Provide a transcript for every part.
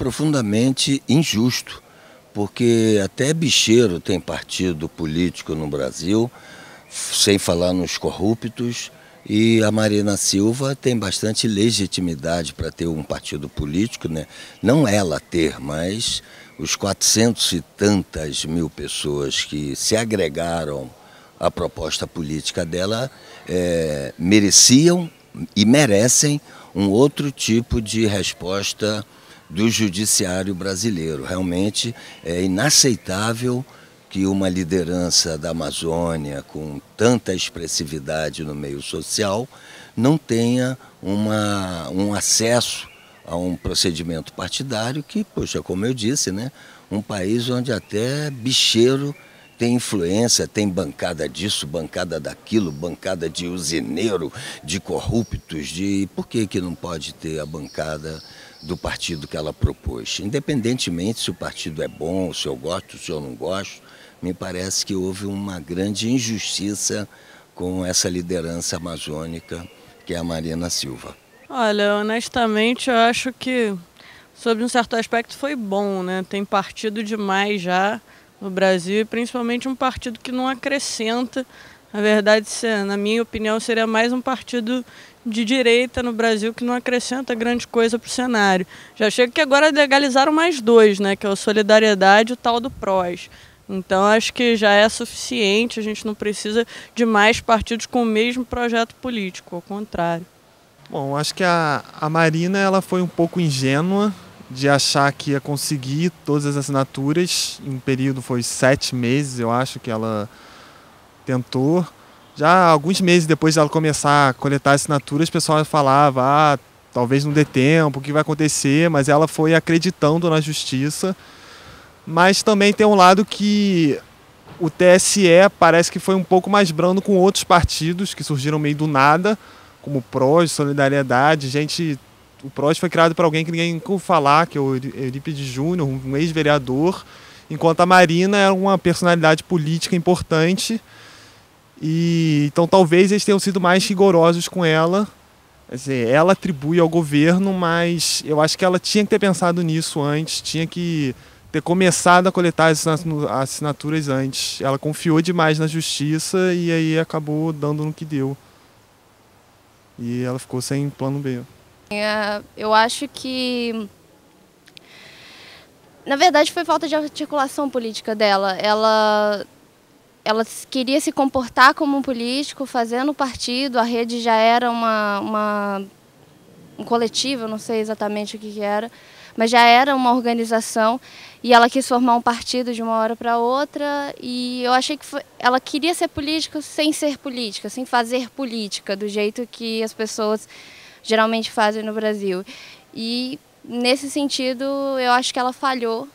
profundamente injusto, porque até bicheiro tem partido político no Brasil, sem falar nos corruptos, e a Marina Silva tem bastante legitimidade para ter um partido político, né? não ela ter, mas os 400 e tantas mil pessoas que se agregaram à proposta política dela é, mereciam e merecem um outro tipo de resposta política do judiciário brasileiro. Realmente é inaceitável que uma liderança da Amazônia com tanta expressividade no meio social não tenha uma, um acesso a um procedimento partidário que, poxa, como eu disse, né, um país onde até bicheiro tem influência, tem bancada disso, bancada daquilo, bancada de usineiro, de corruptos, de por que, que não pode ter a bancada do partido que ela propôs? Independentemente se o partido é bom, se eu gosto, se eu não gosto, me parece que houve uma grande injustiça com essa liderança amazônica que é a Marina Silva. Olha, honestamente, eu acho que, sob um certo aspecto, foi bom, né? Tem partido demais já no Brasil e principalmente um partido que não acrescenta. Na verdade, na minha opinião, seria mais um partido de direita no Brasil que não acrescenta grande coisa para o cenário. Já chega que agora legalizaram mais dois, né? Que é o Solidariedade e o tal do PROS. Então acho que já é suficiente, a gente não precisa de mais partidos com o mesmo projeto político, ao contrário. Bom, acho que a, a Marina ela foi um pouco ingênua de achar que ia conseguir todas as assinaturas. Em um período foi sete meses, eu acho, que ela tentou. Já alguns meses depois de ela começar a coletar assinaturas, o pessoal falava, ah, talvez não dê tempo, o que vai acontecer? Mas ela foi acreditando na justiça. Mas também tem um lado que o TSE parece que foi um pouco mais brando com outros partidos que surgiram meio do nada, como PROS, Solidariedade, gente o PROS foi criado para alguém que ninguém ouviu falar, que é o Eurípides Júnior, um ex-vereador, enquanto a Marina é uma personalidade política importante. E, então talvez eles tenham sido mais rigorosos com ela. Dizer, ela atribui ao governo, mas eu acho que ela tinha que ter pensado nisso antes, tinha que ter começado a coletar as assinaturas antes. Ela confiou demais na justiça e aí acabou dando no que deu. E ela ficou sem plano B. É, eu acho que. Na verdade, foi falta de articulação política dela. Ela, ela queria se comportar como um político, fazendo partido, a rede já era uma, uma um coletivo, eu não sei exatamente o que, que era, mas já era uma organização e ela quis formar um partido de uma hora para outra e eu achei que foi, ela queria ser política sem ser política, sem fazer política, do jeito que as pessoas geralmente fazem no Brasil. E nesse sentido, eu acho que ela falhou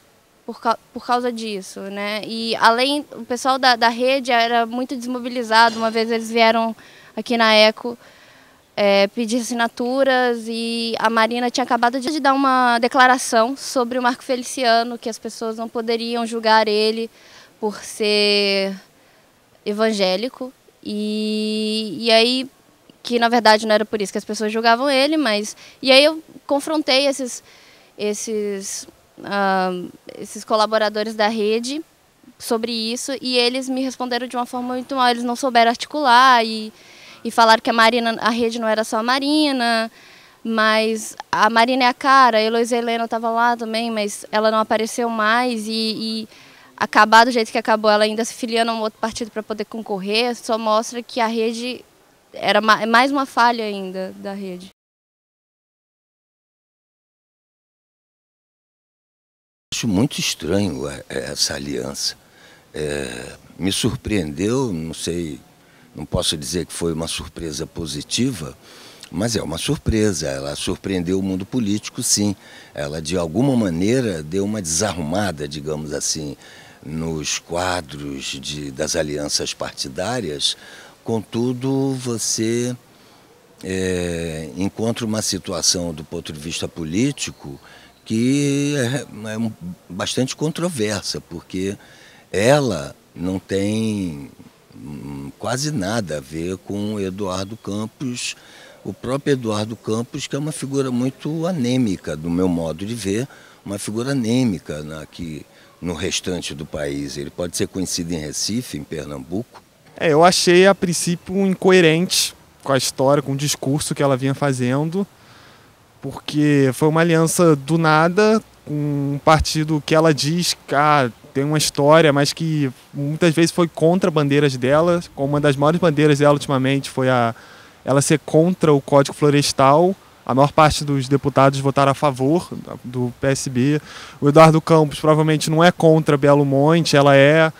por, por causa disso, né? E além, o pessoal da, da rede era muito desmobilizado. Uma vez eles vieram aqui na Eco é, pedir assinaturas e a Marina tinha acabado de dar uma declaração sobre o Marco Feliciano, que as pessoas não poderiam julgar ele por ser evangélico. E, e aí que na verdade não era por isso que as pessoas julgavam ele, mas e aí eu confrontei esses esses uh, esses colaboradores da rede sobre isso e eles me responderam de uma forma muito mal, eles não souberam articular e e falaram que a Marina, a rede não era só a Marina, mas a Marina é a cara, a Eloísa Helena estava lá também, mas ela não apareceu mais e, e, acabar do jeito que acabou, ela ainda se filiando a um outro partido para poder concorrer, só mostra que a rede era é mais uma falha ainda da rede. Acho muito estranho é, é, essa aliança. É, me surpreendeu, não sei, não posso dizer que foi uma surpresa positiva, mas é uma surpresa. Ela surpreendeu o mundo político, sim. Ela, de alguma maneira, deu uma desarrumada, digamos assim, nos quadros de, das alianças partidárias, Contudo, você é, encontra uma situação do ponto de vista político que é, é um, bastante controversa, porque ela não tem hum, quase nada a ver com Eduardo Campos, o próprio Eduardo Campos, que é uma figura muito anêmica, do meu modo de ver, uma figura anêmica na, que, no restante do país. Ele pode ser conhecido em Recife, em Pernambuco, é, eu achei a princípio incoerente com a história, com o discurso que ela vinha fazendo, porque foi uma aliança do nada com um partido que ela diz que ah, tem uma história, mas que muitas vezes foi contra bandeiras dela. Uma das maiores bandeiras dela ultimamente foi a ela ser contra o Código Florestal. A maior parte dos deputados votaram a favor do PSB. O Eduardo Campos provavelmente não é contra Belo Monte, ela é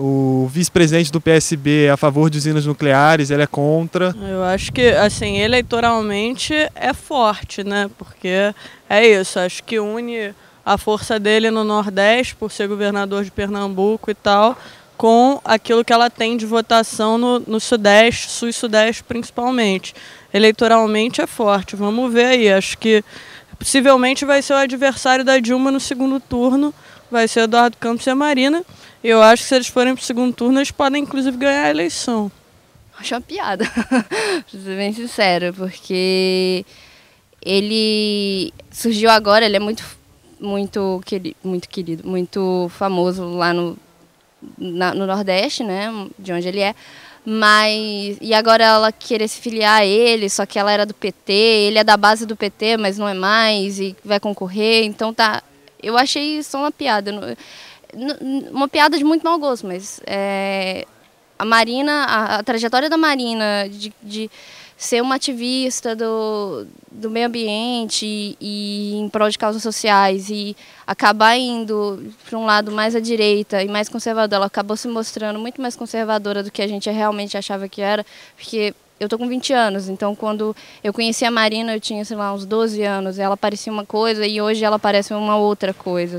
o vice-presidente do PSB é a favor de usinas nucleares, ele é contra. Eu acho que, assim, eleitoralmente é forte, né? Porque é isso, acho que une a força dele no Nordeste, por ser governador de Pernambuco e tal, com aquilo que ela tem de votação no, no Sudeste, Sul e Sudeste principalmente. Eleitoralmente é forte, vamos ver aí. Acho que possivelmente vai ser o adversário da Dilma no segundo turno, vai ser Eduardo Campos e a Marina. Eu acho que se eles forem para o segundo turno, eles podem inclusive ganhar a eleição. Acho uma piada, pra ser bem sincero, porque ele surgiu agora, ele é muito, muito, querido, muito querido, muito famoso lá no, na, no Nordeste, né, de onde ele é. Mas e agora ela querer se filiar a ele, só que ela era do PT, ele é da base do PT, mas não é mais e vai concorrer, então tá eu achei só uma piada. Uma piada de muito mau gosto, mas é, a Marina, a, a, trajetória da Marina de, de, ser uma ativista do, do meio ambiente e, e em prol de causas sociais e acabar indo para um lado mais à direita e mais conservador, ela acabou se mostrando muito mais conservadora do que a gente realmente achava que era, porque eu tô com 20 anos, então quando eu conheci a Marina, eu tinha, sei lá, uns 12 anos. Ela parecia uma coisa e hoje ela parece uma outra coisa.